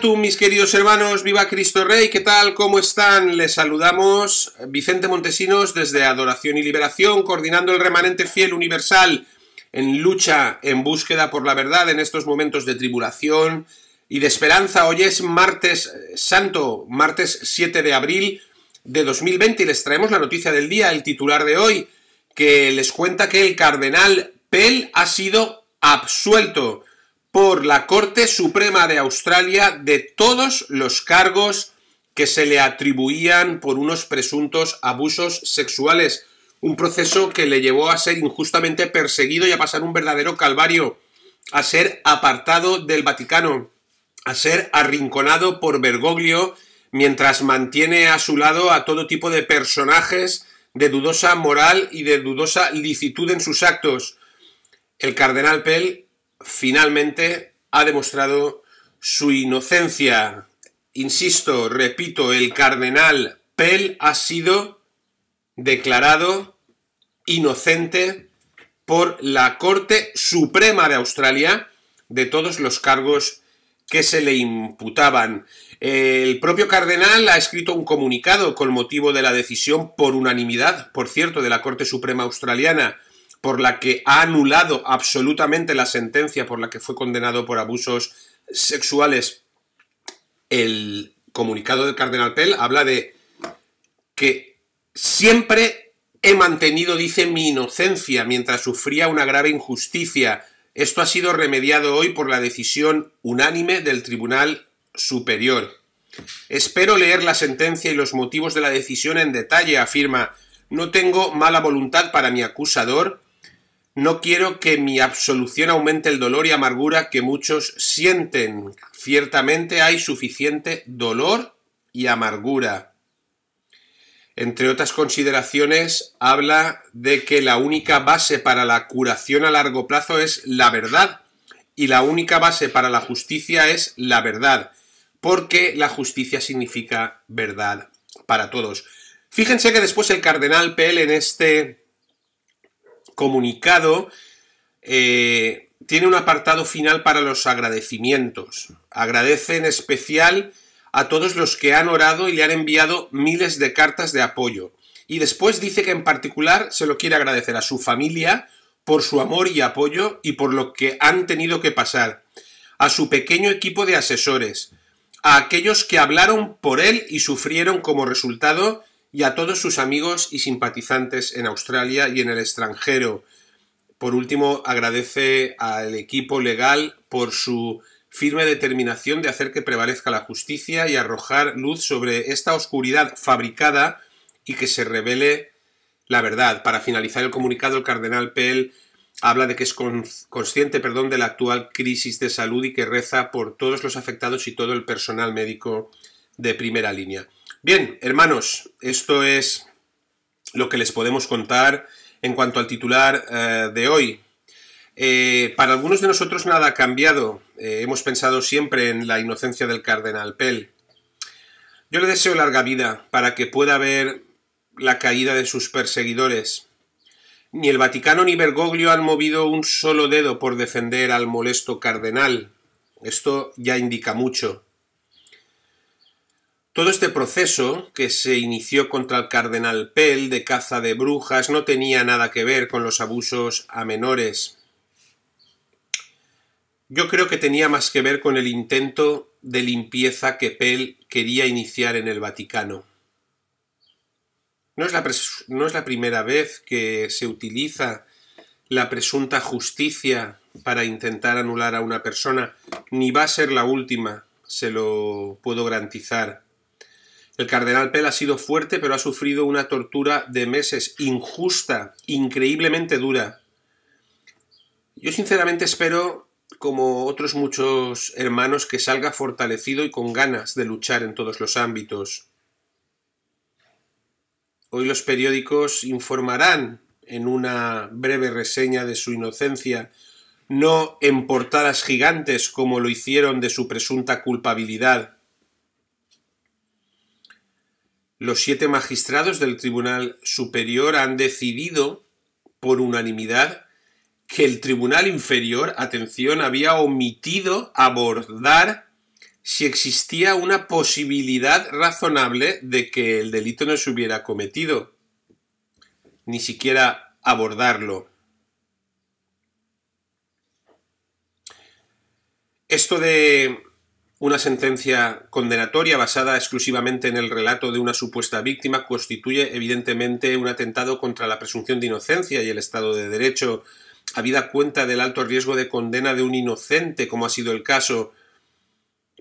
tú mis queridos hermanos, viva Cristo Rey, ¿qué tal? ¿Cómo están? Les saludamos Vicente Montesinos desde Adoración y Liberación, coordinando el remanente fiel universal en lucha, en búsqueda por la verdad en estos momentos de tribulación y de esperanza. Hoy es martes eh, santo, martes 7 de abril de 2020 y les traemos la noticia del día, el titular de hoy, que les cuenta que el cardenal Pell ha sido absuelto por la Corte Suprema de Australia de todos los cargos que se le atribuían por unos presuntos abusos sexuales. Un proceso que le llevó a ser injustamente perseguido y a pasar un verdadero calvario, a ser apartado del Vaticano, a ser arrinconado por Bergoglio mientras mantiene a su lado a todo tipo de personajes de dudosa moral y de dudosa licitud en sus actos. El cardenal Pell finalmente ha demostrado su inocencia. Insisto, repito, el cardenal Pell ha sido declarado inocente por la Corte Suprema de Australia de todos los cargos que se le imputaban. El propio cardenal ha escrito un comunicado con motivo de la decisión por unanimidad, por cierto, de la Corte Suprema Australiana, por la que ha anulado absolutamente la sentencia por la que fue condenado por abusos sexuales, el comunicado del cardenal Pell habla de que siempre he mantenido, dice, mi inocencia mientras sufría una grave injusticia. Esto ha sido remediado hoy por la decisión unánime del Tribunal Superior. Espero leer la sentencia y los motivos de la decisión en detalle, afirma. No tengo mala voluntad para mi acusador, no quiero que mi absolución aumente el dolor y amargura que muchos sienten. Ciertamente hay suficiente dolor y amargura. Entre otras consideraciones, habla de que la única base para la curación a largo plazo es la verdad y la única base para la justicia es la verdad, porque la justicia significa verdad para todos. Fíjense que después el cardenal Pell en este comunicado eh, tiene un apartado final para los agradecimientos. Agradece en especial a todos los que han orado y le han enviado miles de cartas de apoyo. Y después dice que en particular se lo quiere agradecer a su familia por su amor y apoyo y por lo que han tenido que pasar, a su pequeño equipo de asesores, a aquellos que hablaron por él y sufrieron como resultado y a todos sus amigos y simpatizantes en Australia y en el extranjero. Por último, agradece al equipo legal por su firme determinación de hacer que prevalezca la justicia y arrojar luz sobre esta oscuridad fabricada y que se revele la verdad. Para finalizar el comunicado, el cardenal Pell habla de que es consciente perdón, de la actual crisis de salud y que reza por todos los afectados y todo el personal médico de primera línea. Bien, hermanos, esto es lo que les podemos contar en cuanto al titular eh, de hoy. Eh, para algunos de nosotros nada ha cambiado. Eh, hemos pensado siempre en la inocencia del cardenal Pell. Yo le deseo larga vida para que pueda ver la caída de sus perseguidores. Ni el Vaticano ni Bergoglio han movido un solo dedo por defender al molesto cardenal. Esto ya indica mucho. Todo este proceso, que se inició contra el cardenal Pell de caza de brujas, no tenía nada que ver con los abusos a menores. Yo creo que tenía más que ver con el intento de limpieza que Pell quería iniciar en el Vaticano. No es la, no es la primera vez que se utiliza la presunta justicia para intentar anular a una persona, ni va a ser la última, se lo puedo garantizar. El cardenal Pell ha sido fuerte, pero ha sufrido una tortura de meses injusta, increíblemente dura. Yo sinceramente espero, como otros muchos hermanos, que salga fortalecido y con ganas de luchar en todos los ámbitos. Hoy los periódicos informarán en una breve reseña de su inocencia, no en portadas gigantes como lo hicieron de su presunta culpabilidad los siete magistrados del Tribunal Superior han decidido por unanimidad que el Tribunal Inferior, atención, había omitido abordar si existía una posibilidad razonable de que el delito no se hubiera cometido. Ni siquiera abordarlo. Esto de una sentencia condenatoria basada exclusivamente en el relato de una supuesta víctima constituye evidentemente un atentado contra la presunción de inocencia y el Estado de Derecho, habida cuenta del alto riesgo de condena de un inocente, como ha sido el caso.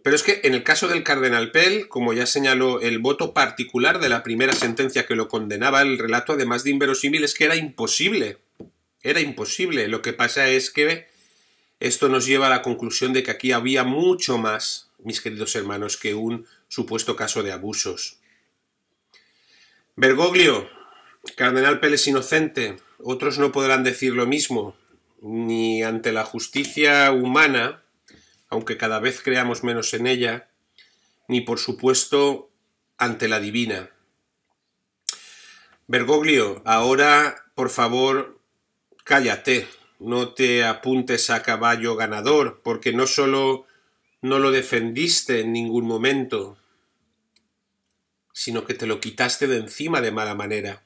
Pero es que en el caso del cardenal Pell, como ya señaló el voto particular de la primera sentencia que lo condenaba, el relato, además de inverosímil, es que era imposible. Era imposible. Lo que pasa es que esto nos lleva a la conclusión de que aquí había mucho más mis queridos hermanos, que un supuesto caso de abusos. Bergoglio, Cardenal Pérez inocente, otros no podrán decir lo mismo, ni ante la justicia humana, aunque cada vez creamos menos en ella, ni por supuesto ante la divina. Bergoglio, ahora, por favor, cállate, no te apuntes a caballo ganador, porque no solo no lo defendiste en ningún momento, sino que te lo quitaste de encima de mala manera.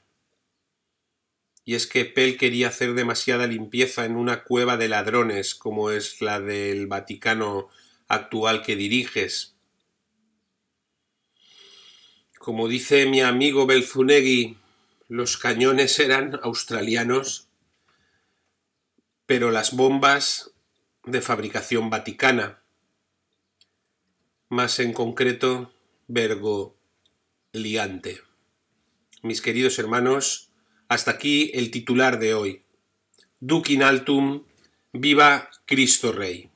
Y es que Pell quería hacer demasiada limpieza en una cueva de ladrones como es la del Vaticano actual que diriges. Como dice mi amigo Belzunegui, los cañones eran australianos, pero las bombas de fabricación vaticana más en concreto vergo liante. Mis queridos hermanos, hasta aquí el titular de hoy. Duc altum, viva Cristo Rey.